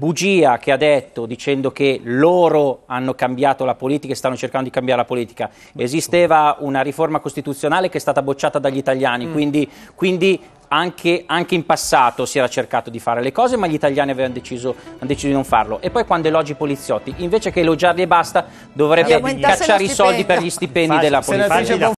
bugia che ha detto dicendo che loro hanno cambiato la politica e stanno cercando di cambiare la politica. Esisteva una riforma costituzionale che è stata bocciata dagli italiani, mm. quindi, quindi anche, anche, in passato si era cercato di fare le cose, ma gli italiani avevano deciso, deciso di non farlo. E poi quando elogi i poliziotti, invece che elogiarli e basta, dovrebbe cacciare i soldi per gli stipendi Facile, della polizia.